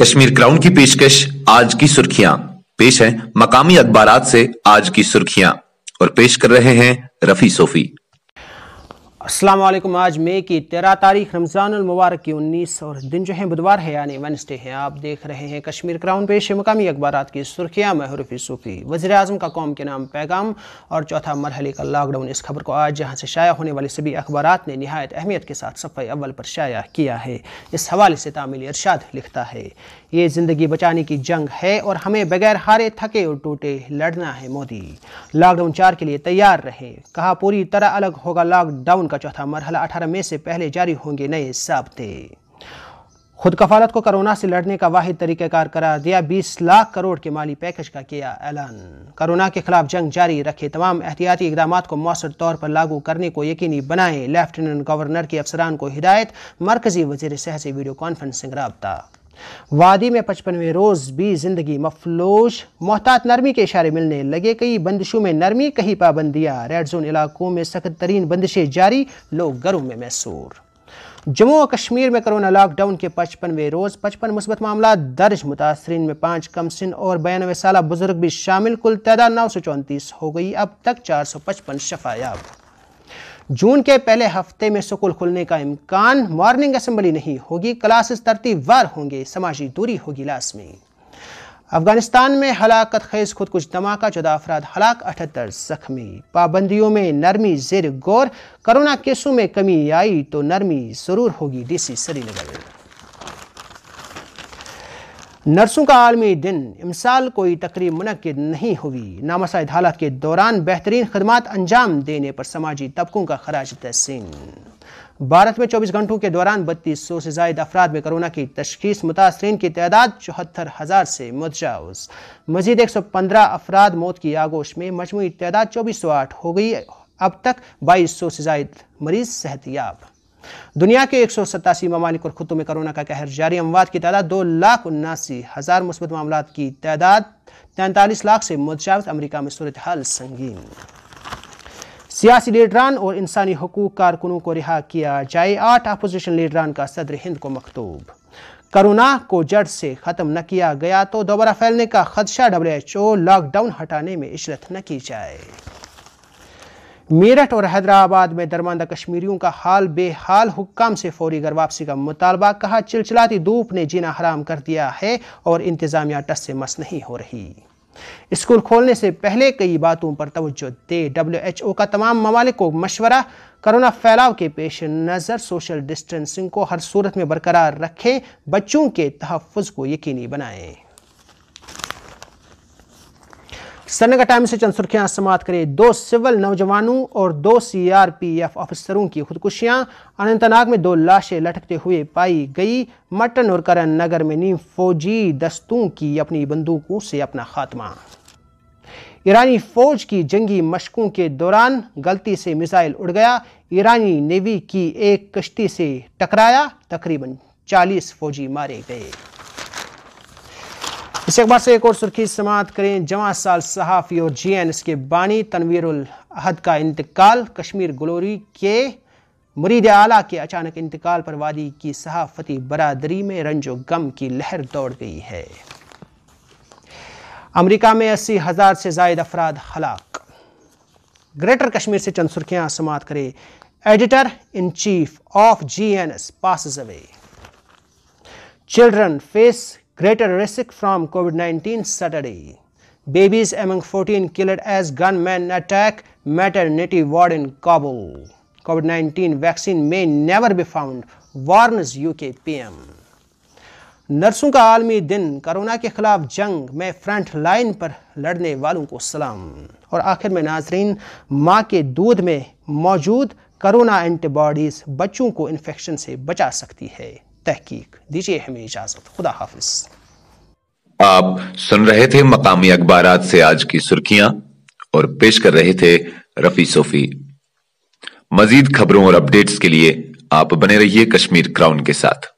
Kashmir crown की पेशकश आज की सुर्खियां पेश है मकामी अखबार से आज की सुर्खियां और पेश कर रहे हैं रफी सोफी असलम आज मई की तेरह तारीख रमज़ानमबारक की उन्नीस और दिन जो है बुधवार है यानी वनस्डे है आप देख रहे हैं कश्मीर क्राउन पेश मकामी अखबार की सुर्खियाँ महरूफी सूफी वजी अजम का कौम के नाम पैगाम और चौथा मरहले का लॉकडाउन इस खबर को आज जहाँ से शाया होने वाले सभी अखबार ने नहायत अहमियत के साथ सफ़ाई अव्वल पर शाया किया है इस हवाले से तामिल इरशाद लिखता है ये ज़िंदगी बचाने की जंग है और हमें बगैर हारे थके और टूटे लड़ना है मोदी लॉकडाउन चार के लिए तैयार रहे कहा पूरी तरह अलग होगा लॉकडाउन का चौथा मरहला अठारह मई से पहले जारी होंगे नए जबते खुद कफालत को कोरोना से लड़ने का वाहिद तरीक़ाकार करार दिया 20 लाख करोड़ के माली पैकेज का किया ऐलान कोरोना के खिलाफ जंग जारी रखे तमाम एहतियाती इकदाम को मौसर तौर पर लागू करने को यकीनी बनाएं लेफ्टिनेंट गवर्नर के अफसरान को हिदायत मरकजी वजीर सह से वीडियो कॉन्फ्रेंसिंग रबता वादी में पचपनवें रोज़ भी ज़िंदगी मफलोज मोहतात नरमी के इशारे मिलने लगे कई बंदिशों में नरमी कहीं पाबंदियाँ रेड जोन इलाकों में सख्त तरीन बंदिशें जारी लोग घरों में मैसूर जम्मू और कश्मीर में कोरोना लॉकडाउन के पचपनवें रोज़ पचपन मुस्बत मामला दर्ज मुतासरीन में पाँच कम सिन और बयानवे साल बुजुर्ग भी शामिल कुल तादाद नौ सौ चौंतीस हो गई अब तक चार सौ पचपन शफायाब जून के पहले हफ्ते में स्कूल खुलने का इम्कान मॉर्निंग असम्बली नहीं होगी क्लासेस तरतीबार होंगे समाजी दूरी होगी लाजमी अफगानिस्तान में हलाकत खेज खुदकुश धमाका चौदह अफराद हलाक अठहत्तर जख्मी पाबंदियों में नरमी जेर गौर कोरोना केसों में कमी आई तो नरमी जरूर होगी डीसी श्रीनगर नर्सों का आलमी दिन इमसाल कोई तकरीब मनद नहीं हुई नामसाइद हालत के दौरान बेहतरीन खदमात अंजाम देने पर समाजी तबकों का खराज तहसीन भारत में चौबीस घंटों के दौरान बत्तीस सौ से जायद अफराद में कोरोना की तशखीस मुतासरीन की तादाद चौहत्तर हज़ार से मुतजाउज मजीद एक सौ पंद्रह अफराद मौत की आगोश में मजमू तादाद चौबीस सौ आठ हो गई अब तक बाईस सौ से जायद मरीज सेहतियाब दुनिया के एक सौ सतासी ममालिक और खुतों में कोरोना का कहर जारी अमवाद की तादाद दो लाख उन्नासी हज़ार मुस्बत मामला की तादाद तैंतालीस लाख से मुजावत अमरीका में सूरत हाल संगीन सियासी लीडरान और इंसानी हकूक कारकुनों को रिहा किया जाए आठ अपोजिशन लीडरान का सदर हिंद को मकतूब करोना को जड़ से ख़त्म न किया गया तो दोबारा फैलने का खदशा डब्ल्यू एच ओ लॉकडाउन हटाने में इशरत न की जाए मेरठ और हैदराबाद में दरमानदा कश्मीरियों का हाल बेहाल हुक्म से फौरी घर वापसी का मुतालबा कहा चिलचिलाती धूप ने जीना हराम कर दिया है और इंतज़ामिया टस से मस नहीं हो रही स्कूल खोलने से पहले कई बातों पर तवज्जो दे डब्ल्यू एच ओ का तमाम ममालिक को मशवरा कोरोना फैलाव के पेश नज़र सोशल डिस्टेंसिंग को हर सूरत में बरकरार रखें बच्चों के तहफ़ को यकीनी बनाएं सरनगर टाइम्स से चंद सुर्खियां समाप्त करें दो सिविल नौजवानों और दो सीआरपीएफ ऑफिसरों की खुदकुशियां अनंतनाग में दो लाशें लटकते हुए पाई गई मटन और करण नगर में नीम फौजी दस्तों की अपनी बंदूकों से अपना खात्मा ईरानी फौज की जंगी मशकों के दौरान गलती से मिसाइल उड़ गया ईरानी नेवी की एक कश्ती से टकराया तकरीबन 40 फौजी मारे गए इस अखबार से एक और सुर्खी समाप्त करें जवां साल सहाफ़ी और जी के बानी तनवीर अहद का इंतकाल कश्मीर ग्लोरी के मुरीद आला के अचानक इंतकाल पर वादी की सहाफ़ती बरादरी में रंजो गम की लहर दौड़ गई है अमरीका में अस्सी हज़ार से जायद अफराद हलाक ग्रेटर कश्मीर से चंद सुर्खियां समाप्त करें editor in chief of G N S pass away children face Greater risk from COVID-19 Saturday. Babies among 14 killed as gunmen attack maternity ward in Kabul. COVID-19 vaccine may never be found, warns UK PM. नर्सों का आलमी दिन corona के खिलाफ जंग में front line पर लड़ने वालों को सलाम और आखिर में नाजरीन माँ के दूध में मौजूद कोरोना एंटीबॉडीज़ बच्चों को इन्फेक्शन से बचा सकती है तहकीक दीजिए हमें इजाज़त खुदा हाफिज आप सुन रहे थे मकामी अखबार से आज की सुर्खियां और पेश कर रहे थे रफी सोफी मजीद खबरों और अपडेट्स के लिए आप बने रहिए कश्मीर क्राउन के साथ